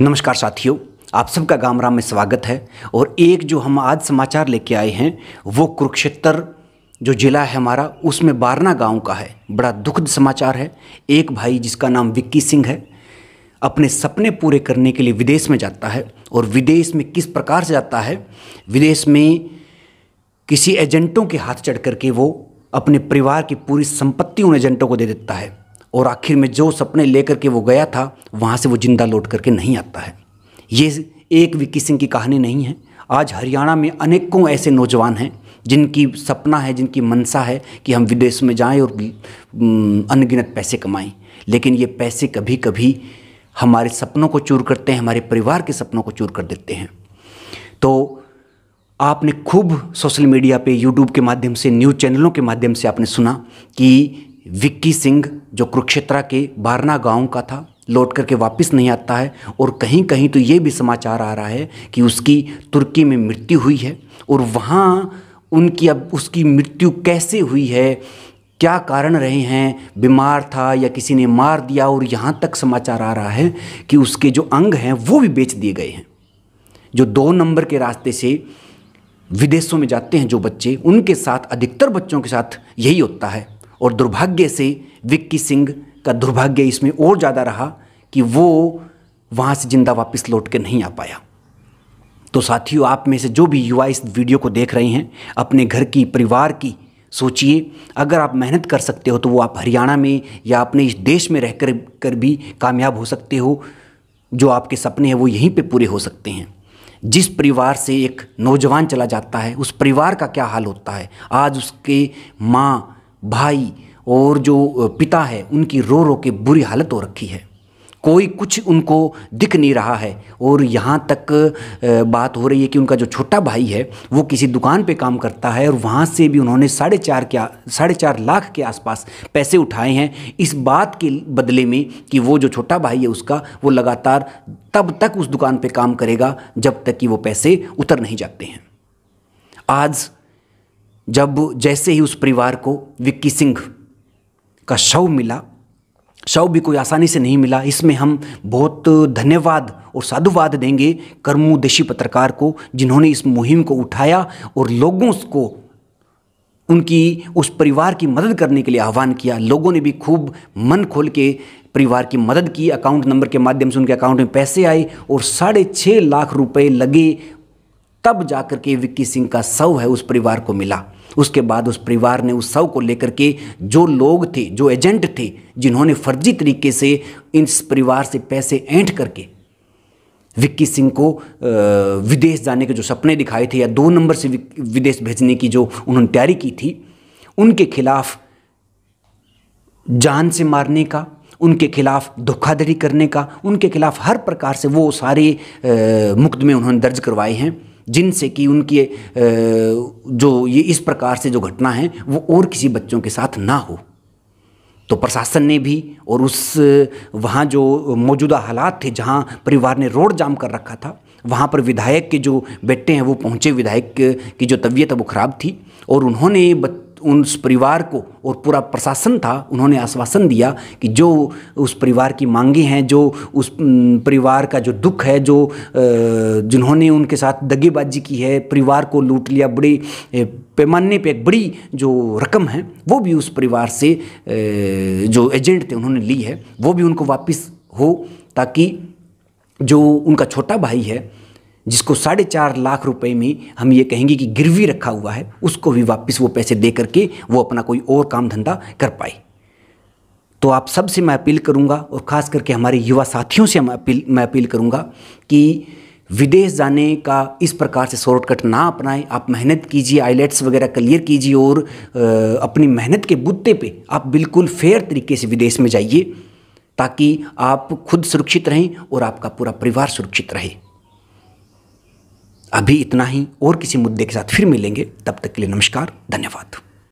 नमस्कार साथियों आप सबका गाम राम में स्वागत है और एक जो हम आज समाचार लेके आए हैं वो कुरुक्षेत्र जो ज़िला है हमारा उसमें बारना गांव का है बड़ा दुखद समाचार है एक भाई जिसका नाम विक्की सिंह है अपने सपने पूरे करने के लिए विदेश में जाता है और विदेश में किस प्रकार से जाता है विदेश में किसी एजेंटों के हाथ चढ़ करके वो अपने परिवार की पूरी संपत्ति उन एजेंटों को दे देता है और आखिर में जो सपने लेकर के वो गया था वहाँ से वो ज़िंदा लौट करके नहीं आता है ये एक विक्की सिंह की कहानी नहीं है आज हरियाणा में अनेकों ऐसे नौजवान हैं जिनकी सपना है जिनकी मनसा है कि हम विदेश में जाएं और अनगिनत पैसे कमाएं लेकिन ये पैसे कभी कभी हमारे सपनों को चूर करते हैं हमारे परिवार के सपनों को चूर कर देते हैं तो आपने खूब सोशल मीडिया पे यूट्यूब के माध्यम से न्यूज़ चैनलों के माध्यम से आपने सुना कि विक्की सिंह जो कुरुक्षेत्रा के बारना गांव का था लौट करके वापस नहीं आता है और कहीं कहीं तो ये भी समाचार आ रहा है कि उसकी तुर्की में मृत्यु हुई है और वहाँ उनकी अब उसकी मृत्यु कैसे हुई है क्या कारण रहे हैं बीमार था या किसी ने मार दिया और यहाँ तक समाचार आ रहा है कि उसके जो अंग हैं वो भी बेच दिए गए हैं जो दो नंबर के रास्ते से विदेशों में जाते हैं जो बच्चे उनके साथ अधिकतर बच्चों के साथ यही होता है और दुर्भाग्य से विक्की सिंह का दुर्भाग्य इसमें और ज़्यादा रहा कि वो वहाँ से ज़िंदा वापस लौट के नहीं आ पाया तो साथियों आप में से जो भी युवा इस वीडियो को देख रहे हैं अपने घर की परिवार की सोचिए अगर आप मेहनत कर सकते हो तो वो आप हरियाणा में या अपने इस देश में रह कर, कर भी कामयाब हो सकते हो जो आपके सपने हैं वो यहीं पे पूरे हो सकते हैं जिस परिवार से एक नौजवान चला जाता है उस परिवार का क्या हाल होता है आज उसके माँ भाई और जो पिता है उनकी रो रो के बुरी हालत हो रखी है कोई कुछ उनको दिख नहीं रहा है और यहाँ तक बात हो रही है कि उनका जो छोटा भाई है वो किसी दुकान पे काम करता है और वहाँ से भी उन्होंने साढ़े चार क्या साढ़े चार लाख के आसपास पैसे उठाए हैं इस बात के बदले में कि वो जो छोटा भाई है उसका वो लगातार तब तक उस दुकान पे काम करेगा जब तक कि वो पैसे उतर नहीं जाते हैं आज जब जैसे ही उस परिवार को विक्की सिंह का शव मिला शव भी कोई आसानी से नहीं मिला इसमें हम बहुत धन्यवाद और साधुवाद देंगे कर्मोदेशी पत्रकार को जिन्होंने इस मुहिम को उठाया और लोगों को उनकी उस परिवार की मदद करने के लिए आह्वान किया लोगों ने भी खूब मन खोल के परिवार की मदद की अकाउंट नंबर के माध्यम से उनके अकाउंट में पैसे आए और साढ़े छः लाख रुपए लगे तब जाकर के विक्की सिंह का शव है उस परिवार को मिला उसके बाद उस परिवार ने उस शव को लेकर के जो लोग थे जो एजेंट थे जिन्होंने फर्जी तरीके से इस परिवार से पैसे ऐंठ करके विक्की सिंह को विदेश जाने के जो सपने दिखाए थे या दो नंबर से विदेश भेजने की जो उन्होंने तैयारी की थी उनके खिलाफ जान से मारने का उनके खिलाफ धोखाधड़ी करने का उनके खिलाफ हर प्रकार से वो सारे मुकदमे उन्होंने दर्ज करवाए हैं जिनसे कि उनकी जो ये इस प्रकार से जो घटना है वो और किसी बच्चों के साथ ना हो तो प्रशासन ने भी और उस वहाँ जो मौजूदा हालात थे जहाँ परिवार ने रोड जाम कर रखा था वहाँ पर विधायक के जो बेटे हैं वो पहुँचे विधायक की जो तबीयत है वो ख़राब थी और उन्होंने बच उन उस परिवार को और पूरा प्रशासन था उन्होंने आश्वासन दिया कि जो उस परिवार की मांगे हैं जो उस परिवार का जो दुख है जो जिन्होंने उनके साथ दगेबाजी की है परिवार को लूट लिया बड़े पैमाने पे एक बड़ी जो रकम है वो भी उस परिवार से जो एजेंट थे उन्होंने ली है वो भी उनको वापस हो ताकि जो उनका छोटा भाई है जिसको साढ़े चार लाख रुपए में हम ये कहेंगे कि गिरवी रखा हुआ है उसको भी वापस वो पैसे दे करके वो अपना कोई और काम धंधा कर पाए तो आप सब से मैं अपील करूँगा और ख़ास करके हमारे युवा साथियों से मैं अपील मैं अपील करूँगा कि विदेश जाने का इस प्रकार से शॉर्टकट ना अपनाएं आप मेहनत कीजिए आईलेट्स वगैरह क्लियर कीजिए और आ, अपनी मेहनत के बुद्धे पे आप बिल्कुल फेयर तरीके से विदेश में जाइए ताकि आप खुद सुरक्षित रहें और आपका पूरा परिवार सुरक्षित रहे अभी इतना ही और किसी मुद्दे के साथ फिर मिलेंगे तब तक के लिए नमस्कार धन्यवाद